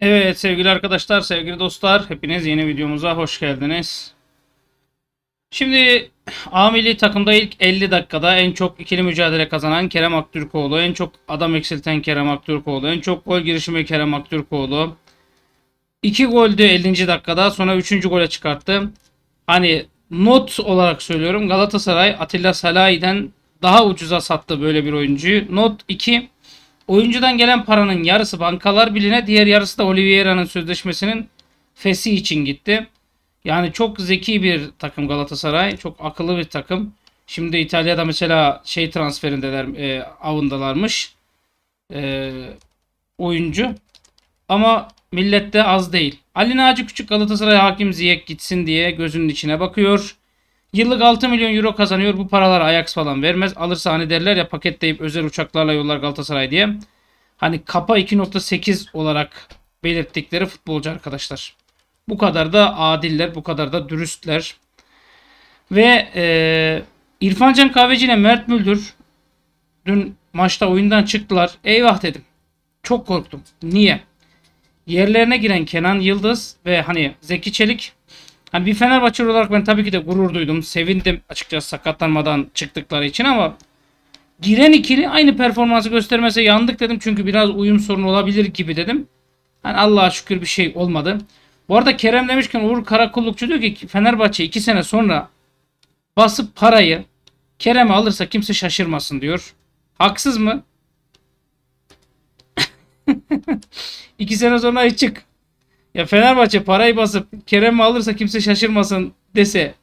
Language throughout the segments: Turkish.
Evet sevgili arkadaşlar, sevgili dostlar hepiniz yeni videomuza hoş geldiniz. Şimdi A milli takımda ilk 50 dakikada en çok ikili mücadele kazanan Kerem Aktürkoğlu, en çok adam eksilten Kerem Aktürkoğlu, en çok gol girişimi Kerem Aktürkoğlu. 2 goldü 50. dakikada sonra 3. gole çıkarttı. Hani not olarak söylüyorum Galatasaray Atilla Salahi'den daha ucuza sattı böyle bir oyuncuyu. Not 2 Oyuncudan gelen paranın yarısı Bankalar biline, diğer yarısı da Oliveira'nın sözleşmesinin fesi için gitti. Yani çok zeki bir takım Galatasaray. Çok akıllı bir takım. Şimdi İtalya'da mesela şey transferindeler, e, avındalarmış. E, oyuncu. Ama millette az değil. Ali Naci Küçük Galatasaray hakim Ziyek gitsin diye gözünün içine bakıyor. Yıllık 6 milyon euro kazanıyor. Bu paraları Ajax falan vermez. Alırsa hani derler ya paketleyip özel uçaklarla yollar Galatasaray diye. Hani kapa 2.8 olarak belirttikleri futbolcu arkadaşlar. Bu kadar da adiller, bu kadar da dürüstler. Ve e, İrfancan Kahveci ile Mert Müldür dün maçta oyundan çıktılar. Eyvah dedim. Çok korktum. Niye? Yerlerine giren Kenan Yıldız ve hani Zeki Çelik Hani bir Fenerbahçe olarak ben tabii ki de gurur duydum. Sevindim açıkçası sakatlanmadan çıktıkları için ama giren ikili aynı performansı göstermese yandık dedim. Çünkü biraz uyum sorunu olabilir gibi dedim. Hani Allah'a şükür bir şey olmadı. Bu arada Kerem demişken Uğur Karakullukçu diyor ki Fenerbahçe 2 sene sonra basıp parayı Kerem'e alırsa kimse şaşırmasın diyor. Haksız mı? 2 sene sonra çık. Ya Fenerbahçe parayı basıp Kerem'i alırsa kimse şaşırmasın dese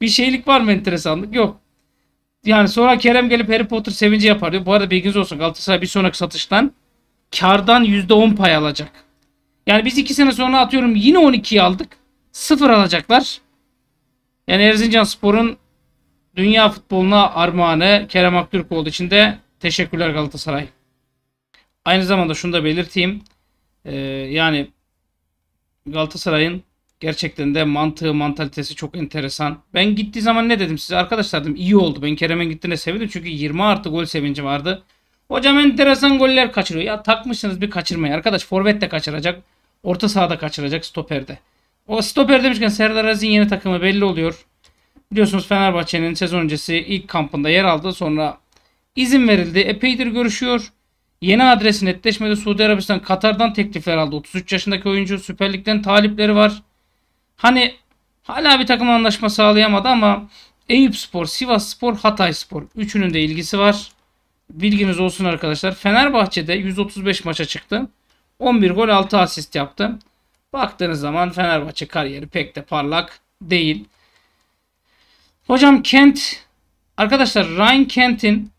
bir şeylik var mı enteresanlık? Yok. Yani sonra Kerem gelip Harry Potter sevinci yapar diyor. Bu arada bilginiz olsun Galatasaray bir sonraki satıştan kardan %10 pay alacak. Yani biz 2 sene sonra atıyorum yine 12'yi aldık. 0 alacaklar. Yani Erzincan Spor'un dünya futboluna armağanı Kerem Aktürk olduğu için de teşekkürler Galatasaray. Aynı zamanda şunu da belirteyim. Ee, yani Galatasaray'ın gerçekten de mantığı, mantalitesi çok enteresan. Ben gittiği zaman ne dedim size? Arkadaşlar dedim iyi oldu. Ben Kerem'in gittiğine sevindim. Çünkü 20 artı gol sevinci vardı. Hocam enteresan goller kaçırıyor. Ya takmışsınız bir kaçırmayı. Arkadaş forvet de kaçıracak. Orta sahada kaçıracak stoperde. O stoper demişken Serdar Aziz'in yeni takımı belli oluyor. Biliyorsunuz Fenerbahçe'nin sezon öncesi ilk kampında yer aldı. Sonra izin verildi. Epeydir görüşüyor. Yeni adresi netleşmedi. Suudi Arabistan Katar'dan teklifler aldı. 33 yaşındaki oyuncu Süper Lig'den talipleri var. Hani hala bir takım anlaşma sağlayamadı ama Eyüp Spor, Sivas Spor, Hatay Spor. Üçünün de ilgisi var. Bilginiz olsun arkadaşlar. Fenerbahçe'de 135 maça çıktı. 11 gol 6 asist yaptı. Baktığınız zaman Fenerbahçe kariyeri pek de parlak değil. Hocam Kent arkadaşlar Ryan Kent'in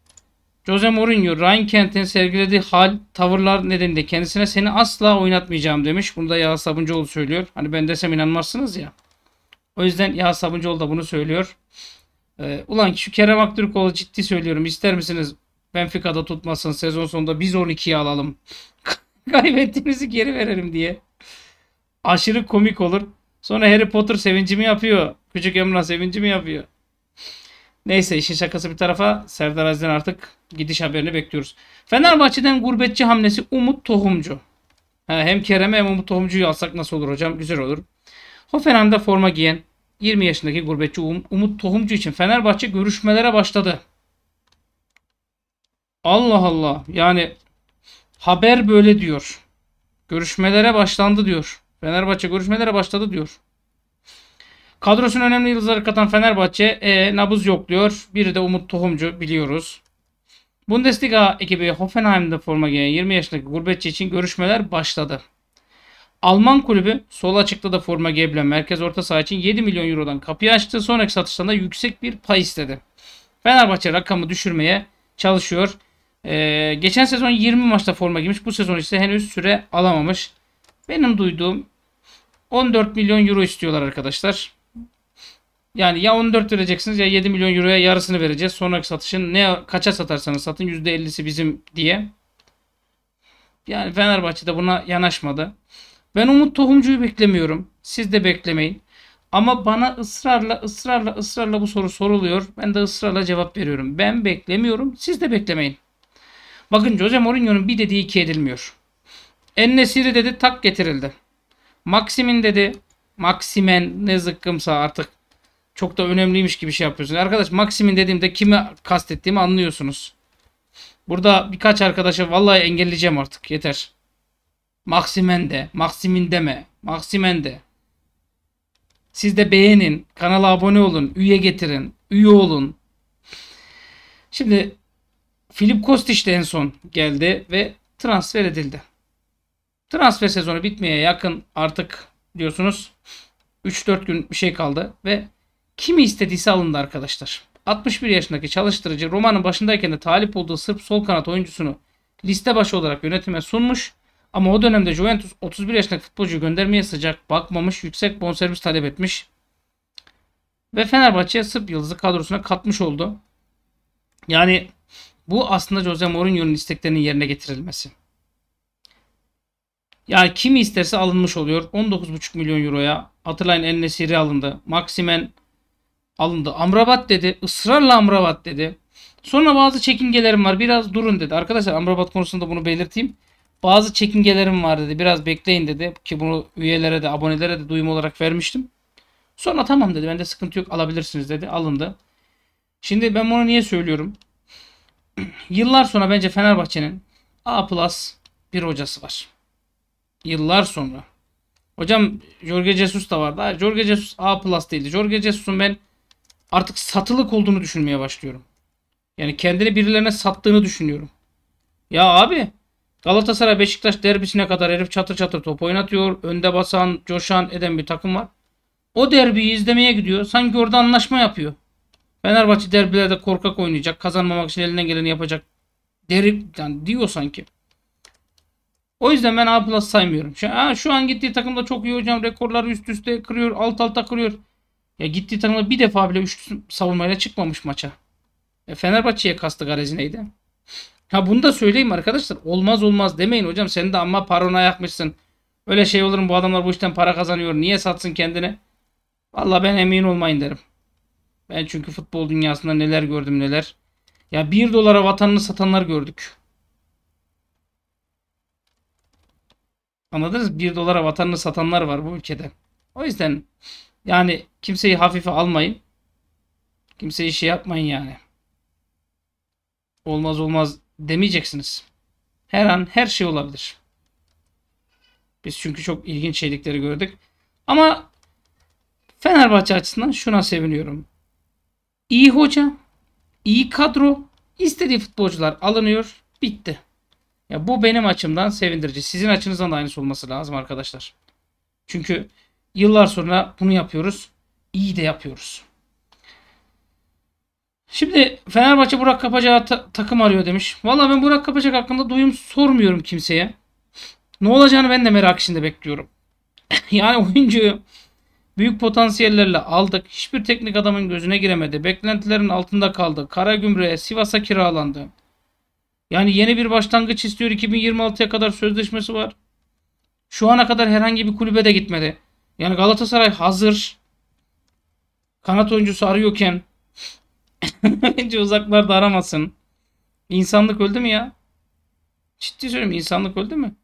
Jose Mourinho, Ryan Kent'in sergilediği hal, tavırlar nedeniyle kendisine seni asla oynatmayacağım demiş. Bunu da Yağız Sabuncuoğlu söylüyor. Hani ben desem inanmazsınız ya. O yüzden Yağız Sabuncuoğlu da bunu söylüyor. Ee, ulan şu Kerem Aktürkoğlu ciddi söylüyorum. İster misiniz Benfica'da tutmasın sezon sonunda biz 12'yi alalım. Kaybettiğimizi geri verelim diye. Aşırı komik olur. Sonra Harry Potter sevincimi yapıyor. Küçük Emrah sevincimi yapıyor. Neyse işin şakası bir tarafa Serdar Aziz'den artık gidiş haberini bekliyoruz. Fenerbahçe'den gurbetçi hamlesi Umut Tohumcu. Ha, hem Kerem'e hem Umut Tohumcu'yu alsak nasıl olur hocam? Güzel olur. Hoffenheim'de forma giyen 20 yaşındaki gurbetçi um Umut Tohumcu için Fenerbahçe görüşmelere başladı. Allah Allah. Yani haber böyle diyor. Görüşmelere başlandı diyor. Fenerbahçe görüşmelere başladı diyor. Kadrosun önemli yıldızları katan Fenerbahçe e, nabız yokluyor. Biri de Umut Tohumcu biliyoruz. Bundesliga ekibi Hoffenheim'de forma giyen 20 yaşındaki gurbetçi için görüşmeler başladı. Alman kulübü sol açıkta da forma giyebilen merkez orta saha için 7 milyon eurodan kapıyı açtı. Sonraki satıştan da yüksek bir pay istedi. Fenerbahçe rakamı düşürmeye çalışıyor. Ee, geçen sezon 20 maçta forma giymiş. Bu sezon ise henüz süre alamamış. Benim duyduğum 14 milyon euro istiyorlar arkadaşlar. Yani ya 14 vereceksiniz ya 7 milyon euroya yarısını vereceğiz. Sonraki satışın ne kaça satarsanız satın %50'si bizim diye. Yani Fenerbahçe de buna yanaşmadı. Ben Umut Tohumcu'yu beklemiyorum. Siz de beklemeyin. Ama bana ısrarla ısrarla ısrarla bu soru soruluyor. Ben de ısrarla cevap veriyorum. Ben beklemiyorum. Siz de beklemeyin. Bakın Jose Mourinho'nun bir dediği iki edilmiyor. Ennesiri dedi tak getirildi. Maximin dedi. Maximen ne zıkkımsa artık çok da önemliymiş gibi şey yapıyorsun. Arkadaş Maxim'in dediğimde kimi kastettiğimi anlıyorsunuz. Burada birkaç arkadaşa vallahi engelleyeceğim artık yeter. Maximen de, Maximin deme, Maximen de. Siz de beğenin, kanala abone olun, üye getirin, üye olun. Şimdi Filip Kostiç de en son geldi ve transfer edildi. Transfer sezonu bitmeye yakın artık diyorsunuz. 3-4 gün bir şey kaldı ve Kimi istediyse alındı arkadaşlar. 61 yaşındaki çalıştırıcı Roma'nın başındayken de talip olduğu Sırp sol kanat oyuncusunu liste başı olarak yönetime sunmuş. Ama o dönemde Juventus 31 yaşındaki futbolcuyu göndermeye sıcak bakmamış, yüksek bonservis talep etmiş. Ve Fenerbahçe'ye Sırp yıldızı kadrosuna katmış oldu. Yani bu aslında Jose Mourinho'nun isteklerinin yerine getirilmesi. Yani kimi isterse alınmış oluyor. 19,5 milyon euroya hatırlayın Ennesiri alındı. Maximen alındı. Amrabat dedi. Israrla Amrabat dedi. Sonra bazı çekingelerim var. Biraz durun dedi. Arkadaşlar Amrabat konusunda bunu belirteyim. Bazı çekingelerim var dedi. Biraz bekleyin dedi. Ki bunu üyelere de abonelere de duyum olarak vermiştim. Sonra tamam dedi. Bende sıkıntı yok alabilirsiniz dedi. Alındı. Şimdi ben bunu niye söylüyorum? Yıllar sonra bence Fenerbahçe'nin A plus bir hocası var. Yıllar sonra. Hocam Jorge Jesus da vardı. Hayır, Jorge Jesus A plus değildi. Jorge Jesus'un ben artık satılık olduğunu düşünmeye başlıyorum. Yani kendini birilerine sattığını düşünüyorum. Ya abi Galatasaray Beşiktaş derbisine kadar herif çatır çatır top oynatıyor. Önde basan, coşan eden bir takım var. O derbiyi izlemeye gidiyor. Sanki orada anlaşma yapıyor. Fenerbahçe derbilerde korkak oynayacak. Kazanmamak için elinden geleni yapacak. Deri, yani diyor sanki. O yüzden ben A saymıyorum. Şu, ha, şu an gittiği takımda çok iyi hocam. Rekorları üst üste kırıyor. Alt alta kırıyor. Ya gittiği takımda bir defa bile üçlü savunmayla çıkmamış maça. E Fenerbahçe'ye kastı Garezineydi. Ha bunu da söyleyeyim arkadaşlar. Olmaz olmaz demeyin hocam. Sen de ama parona yakmışsın. Öyle şey olur mu bu adamlar bu işten para kazanıyor. Niye satsın kendini? Valla ben emin olmayın derim. Ben çünkü futbol dünyasında neler gördüm neler. Ya bir dolara vatanını satanlar gördük. Anladınız? bir dolara vatanını satanlar var bu ülkede. O yüzden yani kimseyi hafife almayın. Kimseyi şey yapmayın yani. Olmaz olmaz demeyeceksiniz. Her an her şey olabilir. Biz çünkü çok ilginç şeylikleri gördük. Ama Fenerbahçe açısından şuna seviniyorum. İyi hoca, iyi kadro, istediği futbolcular alınıyor. Bitti. Ya bu benim açımdan sevindirici. Sizin açınızdan da aynısı olması lazım arkadaşlar. Çünkü Yıllar sonra bunu yapıyoruz. İyi de yapıyoruz. Şimdi Fenerbahçe Burak Kapacağı ta- takım arıyor demiş. Vallahi ben Burak Kapacak hakkında duyum sormuyorum kimseye. Ne olacağını ben de merak içinde bekliyorum. yani oyuncuyu büyük potansiyellerle aldık. Hiçbir teknik adamın gözüne giremedi. Beklentilerin altında kaldı. Karagümrük'e, Sivas'a kiralandı. Yani yeni bir başlangıç istiyor. 2026'ya kadar sözleşmesi var. Şu ana kadar herhangi bir kulübe de gitmedi. Yani Galatasaray hazır. Kanat oyuncusu arıyorken bence uzaklarda aramasın. İnsanlık öldü mü ya? Ciddi söylüyorum insanlık öldü mü?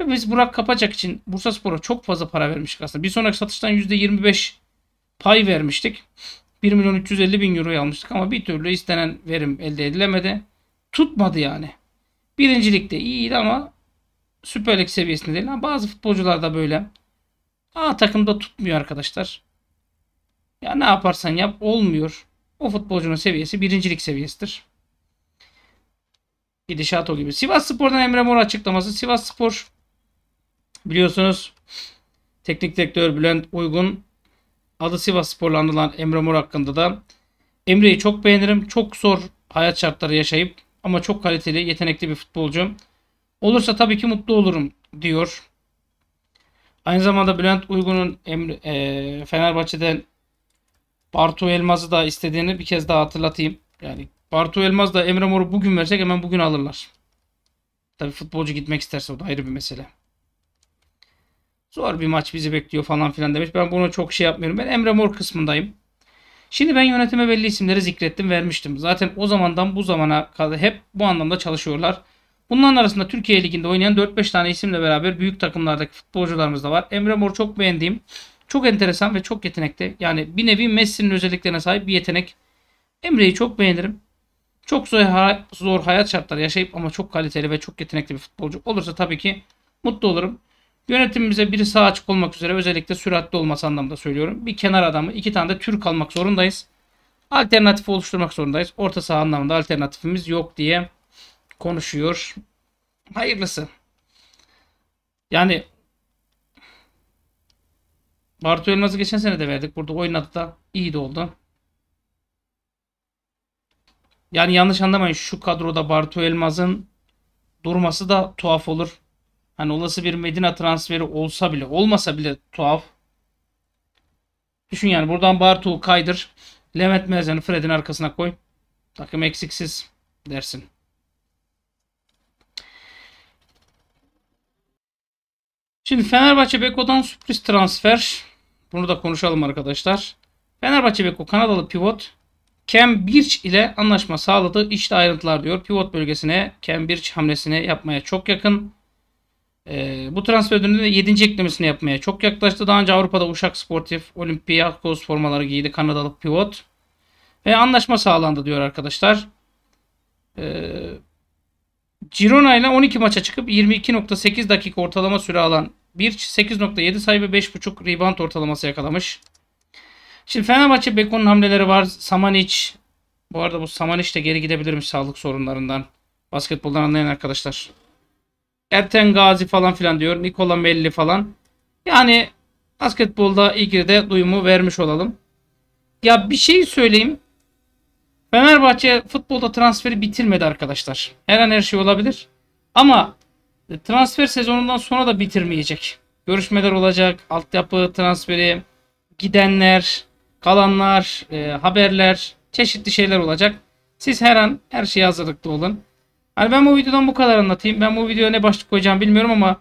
Ve biz Burak Kapacak için Bursaspor'a çok fazla para vermiştik aslında. Bir sonraki satıştan %25 pay vermiştik. 1 milyon 350 bin euroyu almıştık ama bir türlü istenen verim elde edilemedi. Tutmadı yani. Birincilikte iyiydi ama Süper Lig seviyesinde değil. Ha, bazı futbolcular da böyle. A takımda tutmuyor arkadaşlar. Ya ne yaparsan yap olmuyor. O futbolcunun seviyesi birincilik seviyesidir. Gidişat o gibi. Sivas Spor'dan Emre Mor açıklaması. Sivas Spor biliyorsunuz teknik direktör Bülent Uygun adı Sivas Spor'la anılan Emre Mor hakkında da Emre'yi çok beğenirim. Çok zor hayat şartları yaşayıp ama çok kaliteli, yetenekli bir futbolcu. Olursa tabii ki mutlu olurum diyor. Aynı zamanda Bülent Uygun'un Emre, e, Fenerbahçe'den Bartu Elmaz'ı da istediğini bir kez daha hatırlatayım. Yani Bartu Elmaz da Emre Mor'u bugün versek hemen bugün alırlar. Tabii futbolcu gitmek isterse o da ayrı bir mesele. Zor bir maç bizi bekliyor falan filan demiş. Ben bunu çok şey yapmıyorum. Ben Emre Mor kısmındayım. Şimdi ben yönetime belli isimleri zikrettim vermiştim. Zaten o zamandan bu zamana kadar hep bu anlamda çalışıyorlar. Bunların arasında Türkiye Ligi'nde oynayan 4-5 tane isimle beraber büyük takımlardaki futbolcularımız da var. Emre Mor çok beğendiğim, çok enteresan ve çok yetenekli. Yani bir nevi Messi'nin özelliklerine sahip bir yetenek. Emre'yi çok beğenirim. Çok zor, hayat şartları yaşayıp ama çok kaliteli ve çok yetenekli bir futbolcu olursa tabii ki mutlu olurum. Yönetimimize biri sağ açık olmak üzere özellikle süratli olması anlamda söylüyorum. Bir kenar adamı iki tane de Türk almak zorundayız. Alternatif oluşturmak zorundayız. Orta saha anlamında alternatifimiz yok diye konuşuyor. Hayırlısı. Yani Bartu Elmaz'ı geçen sene de verdik. Burada oynadı da iyi de oldu. Yani yanlış anlamayın şu kadroda Bartu Elmaz'ın durması da tuhaf olur. Hani olası bir Medina transferi olsa bile olmasa bile tuhaf. Düşün yani buradan Bartu kaydır. Levent Mezen'i Fred'in arkasına koy. Takım eksiksiz dersin. Şimdi Fenerbahçe Beko'dan sürpriz transfer. Bunu da konuşalım arkadaşlar. Fenerbahçe Beko Kanadalı pivot Kem Birch ile anlaşma sağladı. İşte ayrıntılar diyor. Pivot bölgesine Kem Birch hamlesini yapmaya çok yakın. Ee, bu transfer döneminde 7. eklemesini yapmaya çok yaklaştı. Daha önce Avrupa'da Uşak Sportif, Olympiakos formaları giydi Kanadalı pivot. Ve anlaşma sağlandı diyor arkadaşlar. Ee, Girona ile 12 maça çıkıp 22.8 dakika ortalama süre alan 1 8.7 sayı ve 5.5 rebound ortalaması yakalamış. Şimdi Fenerbahçe Beko'nun hamleleri var. Samaniç. Bu arada bu Samaniç de geri gidebilirmiş sağlık sorunlarından. Basketboldan anlayan arkadaşlar. Erten Gazi falan filan diyor. Nikola Melli falan. Yani basketbolda ilgili de duyumu vermiş olalım. Ya bir şey söyleyeyim. Fenerbahçe futbolda transferi bitirmedi arkadaşlar. Her an her şey olabilir. Ama e, transfer sezonundan sonra da bitirmeyecek. Görüşmeler olacak. Altyapı transferi, gidenler, kalanlar, e, haberler, çeşitli şeyler olacak. Siz her an her şeye hazırlıklı olun. Hani ben bu videodan bu kadar anlatayım. Ben bu videoya ne başlık koyacağım bilmiyorum ama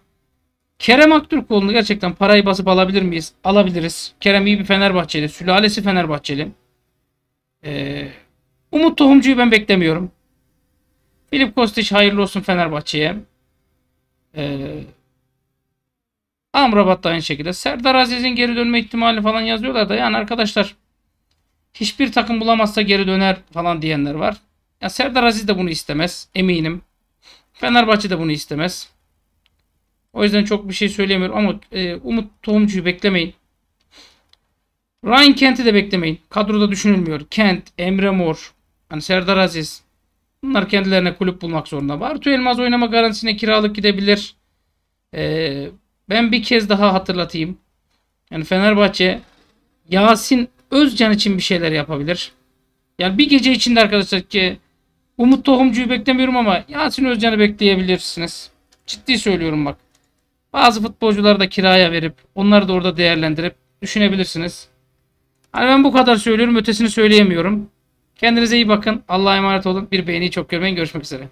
Kerem Aktürkoğlu'nu gerçekten parayı basıp alabilir miyiz? Alabiliriz. Kerem iyi bir Fenerbahçeli. Sülalesi Fenerbahçeli. Ee, Umut Tohumcu'yu ben beklemiyorum. Filip Kostiç hayırlı olsun Fenerbahçe'ye. Ee, Amrabat da aynı şekilde. Serdar Aziz'in geri dönme ihtimali falan yazıyorlar da yani arkadaşlar hiçbir takım bulamazsa geri döner falan diyenler var. Ya Serdar Aziz de bunu istemez eminim. Fenerbahçe de bunu istemez. O yüzden çok bir şey söyleyemiyorum ama e, Umut Tohumcu'yu beklemeyin. Ryan Kent'i de beklemeyin. Kadroda düşünülmüyor. Kent, Emre Mor, Hani Serdar Aziz. Bunlar kendilerine kulüp bulmak zorunda. Bartu Elmaz oynama garantisine kiralık gidebilir. Ee, ben bir kez daha hatırlatayım. Yani Fenerbahçe Yasin Özcan için bir şeyler yapabilir. Yani bir gece içinde arkadaşlar ki Umut Tohumcu'yu beklemiyorum ama Yasin Özcan'ı bekleyebilirsiniz. Ciddi söylüyorum bak. Bazı futbolcuları da kiraya verip onları da orada değerlendirip düşünebilirsiniz. Hani ben bu kadar söylüyorum ötesini söyleyemiyorum. Kendinize iyi bakın. Allah'a emanet olun. Bir beğeni çok görmeyin. Görüşmek üzere.